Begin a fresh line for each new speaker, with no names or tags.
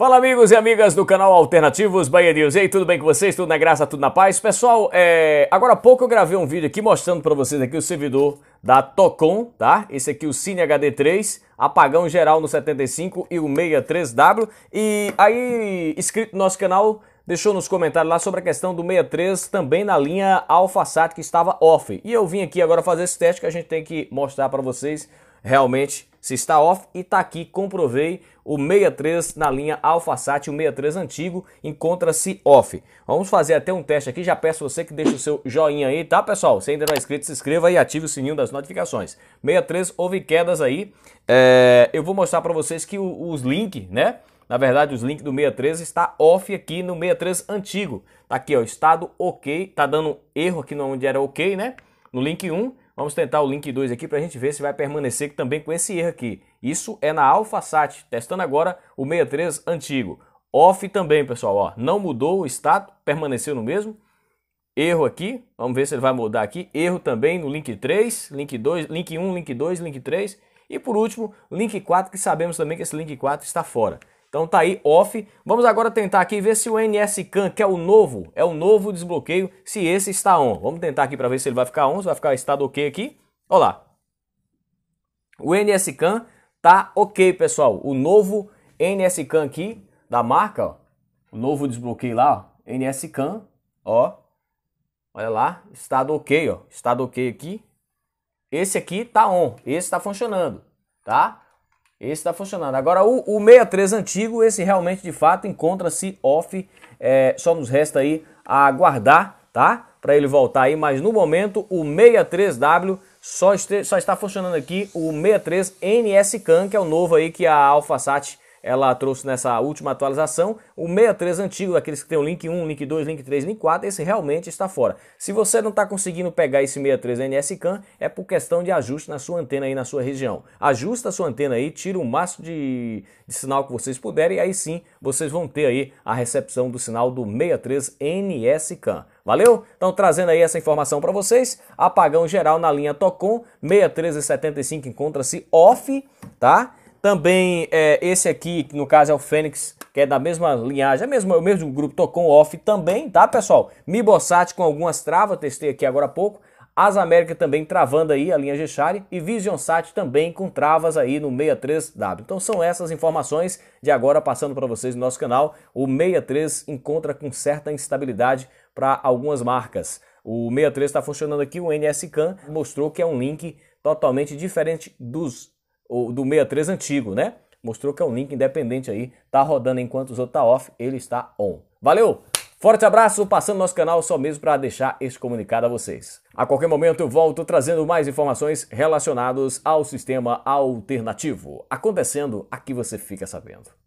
Fala amigos e amigas do canal Alternativos Bahia News. E aí, tudo bem com vocês? Tudo na graça, tudo na paz? Pessoal, é... agora há pouco eu gravei um vídeo aqui mostrando para vocês aqui o servidor da Tocon, tá? Esse aqui o Cine HD3, apagão geral no 75 e o 63W. E aí, inscrito no nosso canal, deixou nos comentários lá sobre a questão do 63 também na linha AlphaSat que estava off. E eu vim aqui agora fazer esse teste que a gente tem que mostrar para vocês realmente se está off e está aqui, comprovei o 63 na linha Alpha Sat, o 63 antigo, encontra-se off. Vamos fazer até um teste aqui, já peço você que deixe o seu joinha aí, tá pessoal? Se ainda não é inscrito, se inscreva e ative o sininho das notificações. 63 houve quedas aí, é, eu vou mostrar para vocês que os links, né? Na verdade, os links do 63 está off aqui no 63 antigo. Tá aqui, ó, estado ok, tá dando erro aqui onde era ok, né? no link 1, vamos tentar o link 2 aqui para a gente ver se vai permanecer também com esse erro aqui. Isso é na AlphaSat, testando agora o 63 antigo. Off também, pessoal, ó, não mudou o status, permaneceu no mesmo. Erro aqui, vamos ver se ele vai mudar aqui. Erro também no link 3, link 2, link 1, link 2, link 3. E por último, link 4, que sabemos também que esse link 4 está fora. Então tá aí off. Vamos agora tentar aqui ver se o NSCAN, que é o novo, é o novo desbloqueio, se esse está on. Vamos tentar aqui para ver se ele vai ficar on, se vai ficar estado ok aqui. Olha lá. O NSCAN tá ok, pessoal. O novo NSCAN aqui da marca, ó. O novo desbloqueio lá, ó. NSCAN, ó. Olha lá, estado ok, ó. Estado ok aqui. Esse aqui tá on, esse tá funcionando, tá? Esse está funcionando. Agora, o, o 63 antigo, esse realmente, de fato, encontra-se off. É, só nos resta aí aguardar, tá? Para ele voltar aí, mas no momento o 63W só, este, só está funcionando aqui o 63 NS Can, que é o novo aí que a AlphaSat ela trouxe nessa última atualização, o 63 antigo, aqueles que tem o link 1, link 2, link 3, link 4, esse realmente está fora. Se você não está conseguindo pegar esse 63 can é por questão de ajuste na sua antena aí na sua região. Ajusta a sua antena aí, tira o máximo de, de sinal que vocês puderem, e aí sim vocês vão ter aí a recepção do sinal do 63 can Valeu? Então trazendo aí essa informação para vocês, apagão geral na linha Tocom 6375 encontra-se off, tá? Também é, esse aqui, que no caso é o Fênix, que é da mesma linhagem, é mesmo, é o mesmo grupo tocou Off também, tá, pessoal? Mibosat com algumas travas, testei aqui agora há pouco. As América também travando aí a linha Gechari e VisionSat também com travas aí no 63W. Então são essas informações de agora passando para vocês no nosso canal. O 63 encontra com certa instabilidade para algumas marcas. O 63 está funcionando aqui, o NS Can mostrou que é um link totalmente diferente dos o do 63 antigo, né? Mostrou que é um link independente aí, tá rodando enquanto os outros tá off, ele está on. Valeu! Forte abraço, passando nosso canal só mesmo para deixar esse comunicado a vocês. A qualquer momento eu volto trazendo mais informações relacionadas ao sistema alternativo. Acontecendo, aqui você fica sabendo.